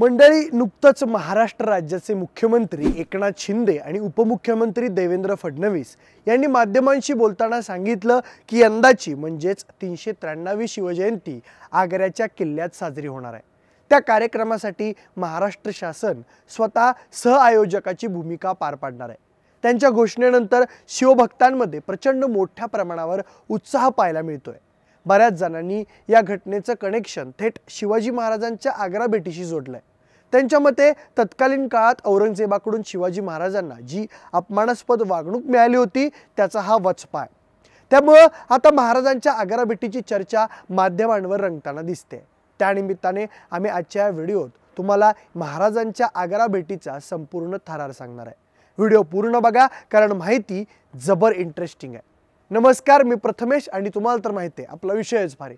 मंडळी नुकतंच महाराष्ट्र राज्याचे मुख्यमंत्री एकनाथ शिंदे आणि उपमुख्यमंत्री देवेंद्र फडणवीस यांनी माध्यमांशी बोलताना सांगितलं की यंदाची म्हणजेच तीनशे त्र्याण्णवी शिवजयंती आग्र्याच्या किल्ल्यात साजरी होणार आहे त्या कार्यक्रमासाठी महाराष्ट्र शासन स्वतः सहआयोजकाची भूमिका पार पाडणार आहे त्यांच्या घोषणेनंतर शिवभक्तांमध्ये प्रचंड मोठ्या प्रमाणावर उत्साह पाहायला मिळतोय बऱ्याच जणांनी या घटनेचं कनेक्शन थेट शिवाजी महाराजांच्या आग्रा भेटीशी जोडलं आहे त्यांच्या मते तत्कालीन काळात औरंगजेबाकडून शिवाजी महाराजांना जी अपमानास्पद वागणूक मिळाली होती त्याचा हा वचपाय त्यामुळं आता महाराजांच्या आग्रा भेटीची चर्चा माध्यमांवर रंगताना दिसते त्यानिमित्ताने आम्ही आजच्या या व्हिडिओत तुम्हाला महाराजांच्या आग्रा भेटीचा संपूर्ण थरार सांगणार आहे व्हिडिओ पूर्ण बघा कारण माहिती जबर इंटरेस्टिंग आहे नमस्कार मी प्रथमेश आणि तुम्हाला तर माहिती आहे आपला विषयच भारी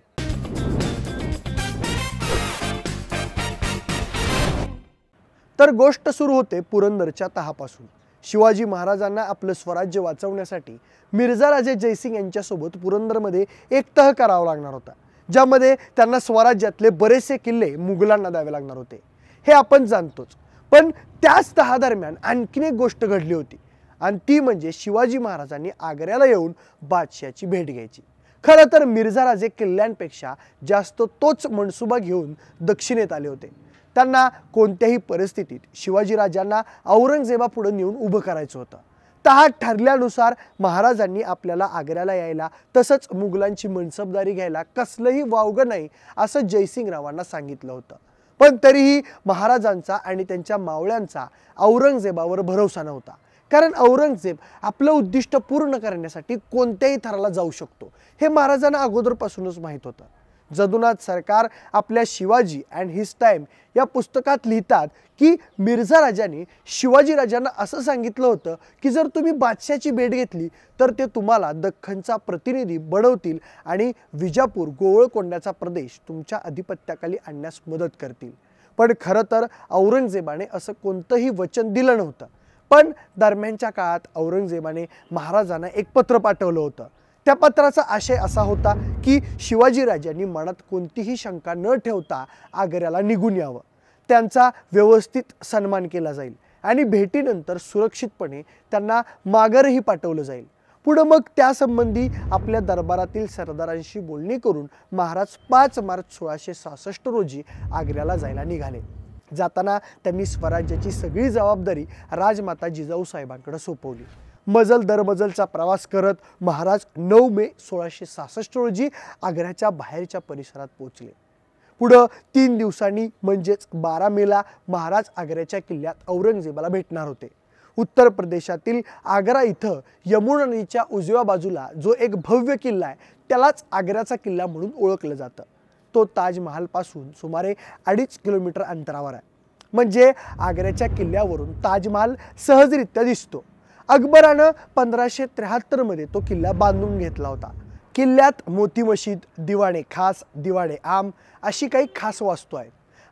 तर गोष्ट सुरू होते पुरंदरच्या तहापासून शिवाजी महाराजांना आपलं स्वराज्य वाचवण्यासाठी मिर्झा राजे जयसिंग यांच्यासोबत पुरंदरमध्ये एक तह करावा लागणार होता ज्यामध्ये त्यांना स्वराज्यातले बरेचसे किल्ले मुघलांना द्यावे लागणार होते हे आपण जाणतोच पण त्याच तहादरम्यान आणखीन एक गोष्ट घडली होती आणि ती म्हणजे शिवाजी महाराजांनी आग्र्याला येऊन बादशाहची भेट घ्यायची खरं तर मिर्झा राजे किल्ल्यांपेक्षा जास्त तोच मनसुबा घेऊन दक्षिणेत आले होते त्यांना कोणत्याही परिस्थितीत शिवाजी राजांना नेऊन उभं करायचं होतं तहा ठरल्यानुसार महाराजांनी आपल्याला आग्र्याला यायला तसंच मुघलांची मनसबदारी घ्यायला कसलंही वावगं नाही असं जयसिंगरावांना सांगितलं होतं पण तरीही महाराजांचा आणि त्यांच्या मावळ्यांचा औरंगजेबावर भरोसा नव्हता कारण औरंगजेब आपलं उद्दिष्ट पूर्ण करण्यासाठी कोणत्याही थराला जाऊ शकतो हे महाराजांना अगोदरपासूनच माहीत होतं जदुनाथ सरकार आपल्या शिवाजी अँड हिस टाईम या पुस्तकात लिहितात की मिर्झा राजाने शिवाजी राजांना असं सांगितलं होतं की जर तुम्ही बादशाची भेट घेतली तर ते तुम्हाला दख्खनचा प्रतिनिधी बनवतील आणि विजापूर गोवळकोंड्याचा प्रदेश तुमच्या आधिपत्याखाली आणण्यास मदत करतील पण खरं तर औरंगजेबाने असं कोणतंही वचन दिलं नव्हतं पण दरम्यानच्या काळात औरंगजेबाने महाराजांना एक पत्र पाठवलं होतं त्या पत्राचा आशय असा होता की शिवाजीराजांनी मनात कोणतीही शंका न ठेवता आग्र्याला निघून यावं त्यांचा व्यवस्थित सन्मान केला जाईल आणि भेटीनंतर सुरक्षितपणे त्यांना मागरही पाठवलं जाईल पुढं मग त्यासंबंधी आपल्या दरबारातील सरदारांशी बोलणी करून महाराज पाच मार्च सोळाशे सहासष्ट रोजी आग्र्याला जायला निघाले जाताना त्यांनी स्वराज्याची सगळी जबाबदारी राजमाता जिजाऊ साहेबांकडे सोपवली मजल दरमजलचा प्रवास करत महाराज नऊ मे सोळाशे सहासष्ट रोजी आग्र्याच्या बाहेरच्या परिसरात पोहोचले पुढं तीन दिवसांनी म्हणजेच बारा मेला महाराज आग्र्याच्या किल्ल्यात औरंगजेबाला भेटणार होते उत्तर प्रदेशातील आग्रा इथं यमुना नदीच्या उजव्या बाजूला जो एक भव्य किल्ला आहे त्यालाच आग्र्याचा किल्ला म्हणून ओळखलं जातं तो ताजमहालपासून सुमारे अडीच किलोमीटर अंतरावर आहे म्हणजे आग्र्याच्या किल्ल्यावरून ताजमहाल सहजरित्या दिसतो अकबरानं पंधराशे त्र्याहत्तरमध्ये तो किल्ला बांधून घेतला होता किल्ल्यात मोती मशीद दिवाणे खास दिवाणे आम अशी काही खास वास्तू आहेत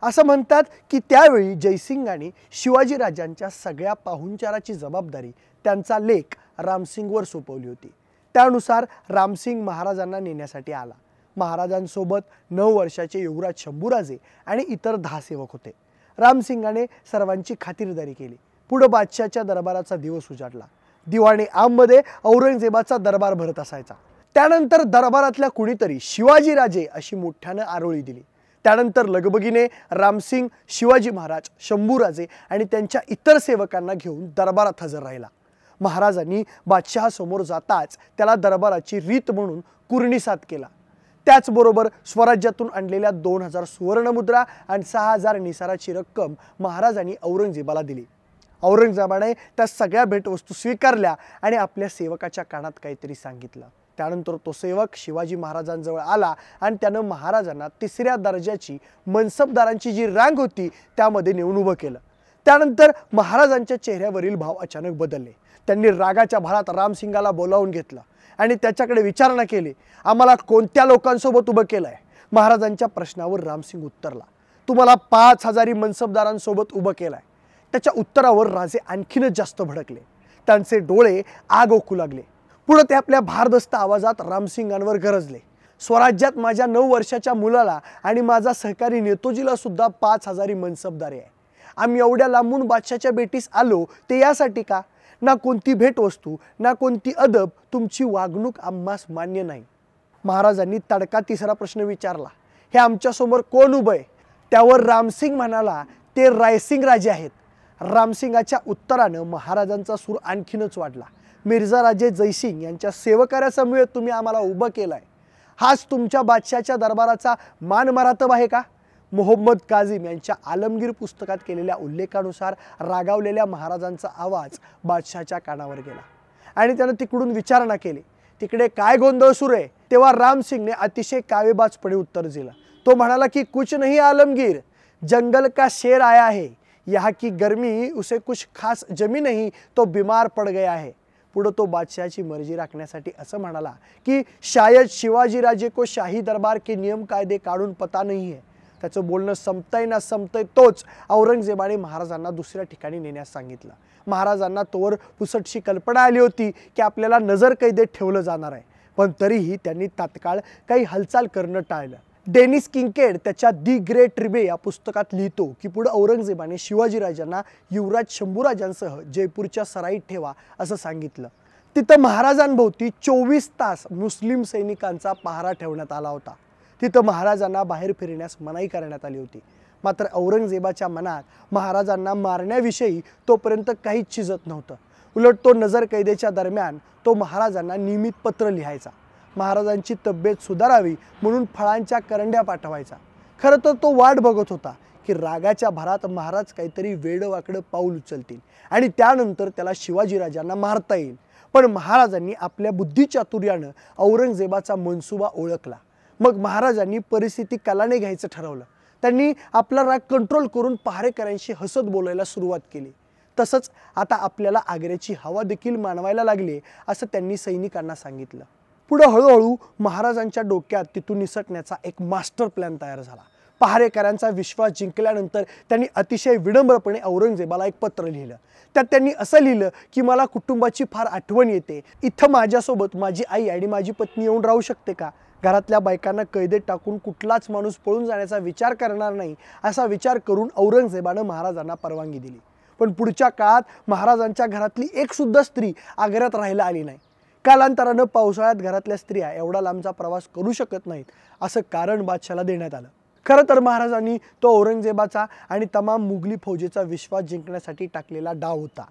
असं म्हणतात की त्यावेळी जयसिंगाने शिवाजी राजांच्या सगळ्या पाहुणचाराची जबाबदारी त्यांचा लेख रामसिंगवर सोपवली होती त्यानुसार रामसिंग महाराजांना नेण्यासाठी आला महाराजांसोबत नऊ वर्षाचे युवराज शंभूराजे आणि इतर दहा सेवक होते रामसिंगाने सर्वांची खातिरदारी केली पुढं बादशाच्या दरबाराचा दिवस उजाडला दिवाणी आममध्ये औरंगजेबाचा दरबार भरत असायचा त्यानंतर दरबारातल्या कुणीतरी शिवाजीराजे अशी मोठ्यानं आरोळी दिली त्यानंतर लगबगीने रामसिंग शिवाजी महाराज शंभूराजे आणि त्यांच्या इतर सेवकांना घेऊन दरबारात हजर राहिला महाराजांनी बादशहासमोर जाताच त्याला दरबाराची रीत म्हणून कुर्णीसात केला त्याचबरोबर स्वराज्यातून आणलेल्या दोन हजार सुवर्णमुद्रा आणि सहा हजार निसाराची रक्कम महाराजांनी औरंगजेबाला दिली औरंगजेबाने त्या सगळ्या भेटवस्तू स्वीकारल्या आणि आपल्या सेवकाच्या कानात काहीतरी सांगितलं त्यानंतर तो सेवक शिवाजी महाराजांजवळ आला आणि त्यानं महाराजांना तिसऱ्या दर्जाची मनसबदारांची जी रांग होती त्यामध्ये नेऊन उभं केलं त्यानंतर महाराजांच्या चेहऱ्यावरील भाव अचानक बदलले त्यांनी रागाच्या भारात रामसिंगाला बोलावून घेतला आणि त्याच्याकडे विचारणा केली आम्हाला कोणत्या लोकांसोबत उभं केलं आहे महाराजांच्या प्रश्नावर रामसिंग उत्तरला तुम्हाला पाच हजारी मनसबदारांसोबत उभं केलं आहे त्याच्या उत्तरावर राजे आणखीनच जास्त भडकले त्यांचे डोळे आग ओकू लागले पुढं ते आपल्या भारदस्त आवाजात रामसिंगांवर गरजले स्वराज्यात माझ्या नऊ वर्षाच्या मुलाला आणि माझा सहकारी नेतोजीला सुद्धा पाच हजारी मनसबदारी आहे आम्ही एवढ्या लांबून बादशाच्या भेटीस आलो ते यासाठी का ना कोणती भेटवस्तू ना कोणती अदब तुमची वागणूक आम्हास मान्य नाही महाराजांनी तडका तिसरा प्रश्न विचारला हे आमच्यासमोर कोण उभं आहे त्यावर रामसिंग म्हणाला ते रायसिंग राजे आहेत रामसिंगाच्या उत्तरानं महाराजांचा सूर आणखीनच वाढला मिर्झा राजे जयसिंग यांच्या सेवकाऱ्यासमवेत तुम्ही आम्हाला उभं केलं आहे हाच तुमच्या बादशाच्या दरबाराचा मान मरातब आहे का मोहम्मद काझीम यांच्या आलमगीर पुस्तकात केलेल्या उल्लेखानुसार रागावलेल्या महाराजांचा आवाज बादशाहच्या कानावर गेला आणि त्यानं तिकडून विचारणा केली तिकडे काय गोंधळ सुरू आहे तेव्हा रामसिंगने अतिशय कावेबाजपणे उत्तर दिलं तो म्हणाला की कुछ नाही आलमगीर जंगल का शेर आया आहे या की गर्मी उसे कुछ खास जमी नहीं तो बीमार पड गया आहे पुढं तो बादशहाची मर्जी राखण्यासाठी असं म्हणाला की शायद शिवाजीराजे को शाही दरबार के नियम कायदे काढून पता नाही आहे त्याचं बोलणं संपतंय ना संपतंय तोच औरंगजेबाने महाराजांना दुसऱ्या ठिकाणी नेण्यास सांगितलं महाराजांना तोवर पुसटशी कल्पना आली होती की आपल्याला नजर कैदेत ठेवलं जाणार आहे पण तरीही त्यांनी तात्काळ काही हालचाल करणं टाळलं डेनिस किंकेड त्याच्या दी ग्रेट रिबे या पुस्तकात लिहितो की पुढे औरंगजेबाने शिवाजीराजांना युवराज शंभूराजांसह जयपूरच्या सराईत ठेवा असं सांगितलं तिथं महाराजांभोवती चोवीस तास मुस्लिम सैनिकांचा पहारा ठेवण्यात आला होता तिथं महाराजांना बाहेर फिरण्यास मनाई करण्यात आली होती मात्र औरंगजेबाच्या मनात महाराजांना मारण्याविषयी तोपर्यंत काहीच शिजत नव्हतं उलट तो नजर कैदेच्या दरम्यान तो महाराजांना नियमित पत्र लिहायचा महाराजांची तब्येत सुधारावी म्हणून फळांच्या करंड्या पाठवायचा खरं तर तो वाट बघत होता की रागाच्या भरात महाराज काहीतरी वेडवाकडं पाऊल उचलतील आणि त्यानंतर त्याला शिवाजीराजांना मारता येईल पण महाराजांनी आपल्या बुद्धिचातुर्यानं औरंगजेबाचा मनसुबा ओळखला मग महाराजांनी परिस्थिती कलाने घ्यायचं ठरवलं त्यांनी आपला राग कंट्रोल करून पहारेकरांशी हसत बोलायला सुरुवात केली तसंच आता आपल्याला आग्र्याची हवा देखील मानवायला लागली असं त्यांनी सैनिकांना सांगितलं पुढं हळूहळू महाराजांच्या डोक्यात तिथून निसटण्याचा एक मास्टर प्लॅन तयार झाला पहारेकरांचा विश्वास जिंकल्यानंतर त्यांनी अतिशय विडंबरपणे औरंगजेबाला एक पत्र लिहिलं त्यात त्यांनी असं लिहिलं की मला कुटुंबाची फार आठवण येते इथं माझ्यासोबत माझी आई आणि माझी पत्नी येऊन राहू शकते का घरातल्या बायकांना कैदेत टाकून कुठलाच माणूस पळून जाण्याचा विचार करणार नाही असा विचार करून औरंगजेबानं महाराजांना परवानगी दिली पण पुढच्या काळात महाराजांच्या घरातली एकसुद्धा स्त्री आग्र्यात राहायला आली नाही कालांतरानं पावसाळ्यात घरातल्या स्त्रिया एवढा लांबचा प्रवास करू शकत नाहीत असं कारण बादशाला देण्यात आलं खरं तर महाराजांनी तो औरंगजेबाचा आणि तमाम मुघली फौजेचा विश्वास जिंकण्यासाठी टाकलेला डाव होता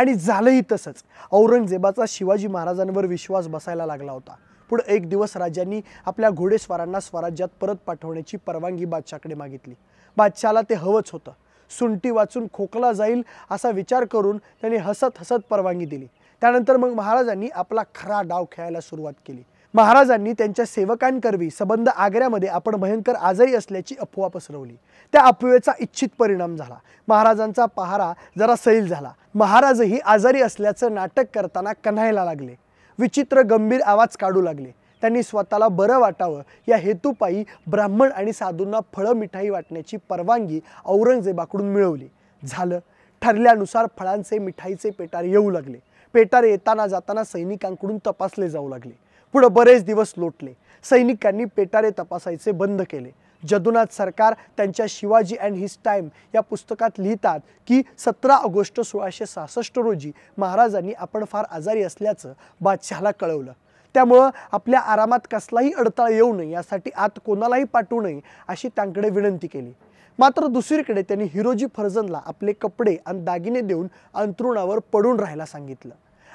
आणि झालंही तसंच औरंगजेबाचा शिवाजी महाराजांवर विश्वास बसायला लागला होता पुढं एक दिवस राजांनी आपल्या घोडेस्वारांना स्वराज्यात परत पाठवण्याची परवानगी बादशाकडे मागितली बादशाला ते हवंच होतं सुंटी वाचून खोकला जाईल असा विचार करून त्यांनी हसत हसत परवानगी दिली त्यानंतर मग महाराजांनी आपला खरा डाव खेळायला सुरुवात केली महाराजांनी त्यांच्या सेवकांकरवी सबंध आग्र्यामध्ये आपण भयंकर आजारी असल्याची अफवा पसरवली त्या अफवेचा इच्छित परिणाम झाला महाराजांचा पहारा जरा सैल झाला महाराजही आजारी असल्याचं नाटक करताना कन्हायला लागले विचित्र गंभीर आवाज काढू लागले त्यांनी स्वतःला बरं वाटावं या हेतूपायी ब्राह्मण आणि साधूंना फळं मिठाई वाटण्याची परवानगी औरंगजेबाकडून मिळवली झालं ठरल्यानुसार फळांचे मिठाईचे पेटारे येऊ लागले पेटारे येताना जाताना सैनिकांकडून तपासले जाऊ लागले पुढं बरेच दिवस लोटले सैनिकांनी पेटारे तपासायचे बंद केले जदुनाथ सरकार त्यांच्या शिवाजी अँड हिस टाईम या पुस्तकात लिहितात की सतरा ऑगस्ट सोळाशे सहासष्ट रोजी महाराजांनी आपण फार आजारी असल्याचं बादशहाला कळवलं त्यामुळं आपल्या आरामात कसलाही अडथळा येऊ नये यासाठी आत कोणालाही पाठवू नये अशी त्यांकडे विनंती केली मात्र दुसरीकडे त्यांनी हिरोजी फर्जनला आपले कपडे आणि दागिने देऊन अंतरुणावर पडून राहायला सांगितलं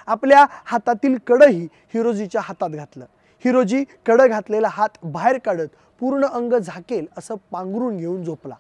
आपल्या हातातील कडंही हिरोजीच्या हातात घातलं हिरोजी कडं घातलेला हात बाहेर काढत पूर्ण अंग झाकेल असं पांघरून घेऊन झोपला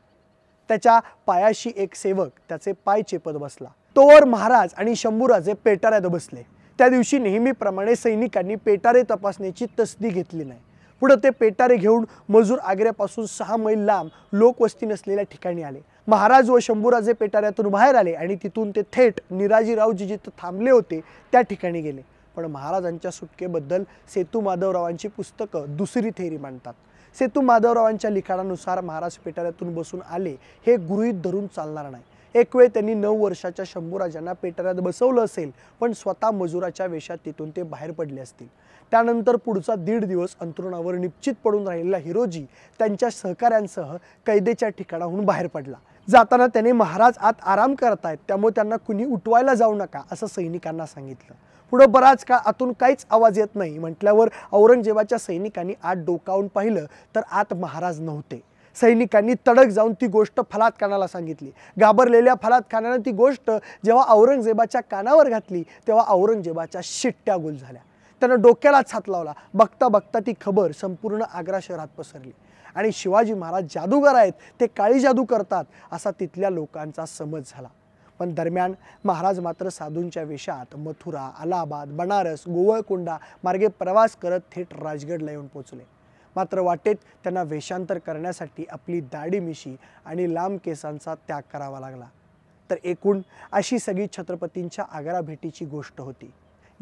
त्याच्या पायाशी एक सेवक त्याचे पाय चेपत बसला तोवर महाराज आणि शंभूराजे पेटाऱ्यात बसले त्या दिवशी नेहमीप्रमाणे सैनिकांनी पेटारे तपासण्याची तसदी घेतली नाही पुढे ते पेटारे घेऊन मजूर आग्र्यापासून सहा मैल लांब लोकवस्ती नसलेल्या ठिकाणी आले महाराज व शंभूराजे पेटाऱ्यातून बाहेर आले आणि तिथून ते थेट निराजीरावजी जिथं थांबले होते त्या ठिकाणी गेले पण महाराजांच्या सुटकेबद्दल सेतू माधवरावांची पुस्तकं दुसरी थेरी मांडतात सेतू माधवरावांच्या लिखाणानुसार महाराज पेटाऱ्यातून बसून आले हे गृहित धरून चालणार नाही एक वेळ त्यांनी नऊ वर्षाच्या शंभूराजांना पेटाऱ्यात बसवलं असेल पण स्वतः मजुराच्या वेशात तिथून ते बाहेर पडले असतील त्यानंतर पुढचा दीड दिवस अंतरुणावर निश्चित पडून राहिलेला हिरोजी त्यांच्या सहकाऱ्यांसह कैदेच्या ठिकाणाहून बाहेर पडला जाताना त्याने महाराज आत आराम करतायत त्यामुळे त्यांना कुणी उठवायला जाऊ नका असं सैनिकांना सांगितलं पुढं बराच काळ आतून काहीच आवाज येत नाही म्हटल्यावर औरंगजेबाच्या सैनिकांनी आत डोकावून पाहिलं तर आत महाराज नव्हते सैनिकांनी तडक जाऊन ती गोष्ट फलाद खानाला सांगितली घाबरलेल्या फलाद खानानं ती गोष्ट जेव्हा औरंगजेबाच्या कानावर घातली तेव्हा औरंगजेबाच्या शिट्ट्या गोल झाल्या त्यानं डोक्याला छात लावला बघता बघता ती खबर संपूर्ण आग्रा शहरात पसरली आणि शिवाजी महाराज जादूगार आहेत ते काळी जादू करतात असा तिथल्या लोकांचा समज झाला पण दरम्यान महाराज मात्र साधूंच्या वेशात मथुरा अलाहाबाद बनारस गोवळकोंडा मार्गे प्रवास करत थेट राजगडला येऊन पोचले मात्र वाटेत त्यांना वेषांतर करण्यासाठी आपली दाढी मिशी आणि लांब केसांचा त्याग करावा लागला तर एकूण अशी सगळी छत्रपतींच्या आग्रा भेटीची गोष्ट होती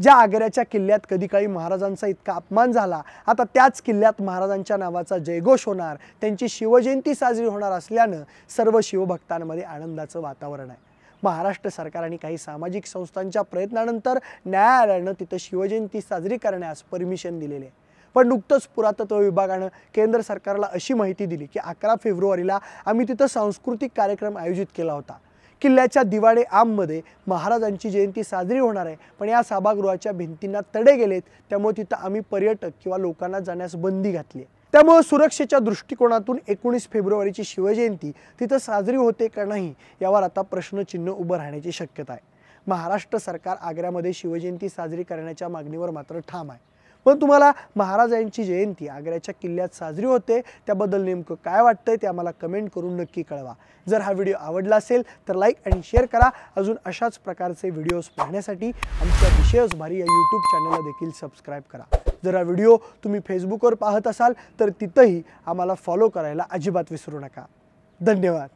ज्या आग्र्याच्या किल्ल्यात कधी काळी महाराजांचा इतका अपमान झाला आता त्याच किल्ल्यात महाराजांच्या नावाचा जयघोष होणार त्यांची शिवजयंती साजरी होणार असल्यानं सर्व शिवभक्तांमध्ये आनंदाचं वातावरण आहे महाराष्ट्र सरकार आणि काही सामाजिक संस्थांच्या प्रयत्नानंतर न्यायालयानं तिथं शिवजयंती साजरी करण्यास परमिशन दिलेले आहे पण नुकतंच पुरातत्व विभागानं केंद्र सरकारला अशी माहिती दिली की अकरा फेब्रुवारीला आम्ही तिथं सांस्कृतिक कार्यक्रम आयोजित केला होता किल्ल्याच्या दिवाडे आममध्ये महाराजांची जयंती साजरी होणार आहे पण या सभागृहाच्या भिंतींना तडे गेलेत त्यामुळे तिथं आम्ही पर्यटक किंवा लोकांना जाण्यास बंदी घातली त्यामुळं सुरक्षेच्या दृष्टिकोनातून एकोणीस फेब्रुवारीची शिवजयंती तिथं साजरी होते का नाही यावर आता प्रश्नचिन्ह उभं राहण्याची शक्यता आहे महाराष्ट्र सरकार आग्र्यामध्ये शिवजयंती साजरी करण्याच्या मागणीवर मात्र ठाम आहे पण तुम्हाला महाराजांची जयंती आग्र्याच्या किल्ल्यात साजरी होते त्याबद्दल नेमकं काय वाटतंय ते आम्हाला कमेंट करून नक्की कळवा जर हा व्हिडिओ आवडला असेल तर लाईक आणि शेअर करा अजून अशाच प्रकारचे व्हिडिओज पाहण्यासाठी आमच्या विषयच भारी या यूट्यूब चॅनलला देखील सबस्क्राईब करा जर हा व्हिडिओ तुम्ही फेसबुकवर पाहत असाल तर तिथंही आम्हाला फॉलो करायला अजिबात विसरू नका धन्यवाद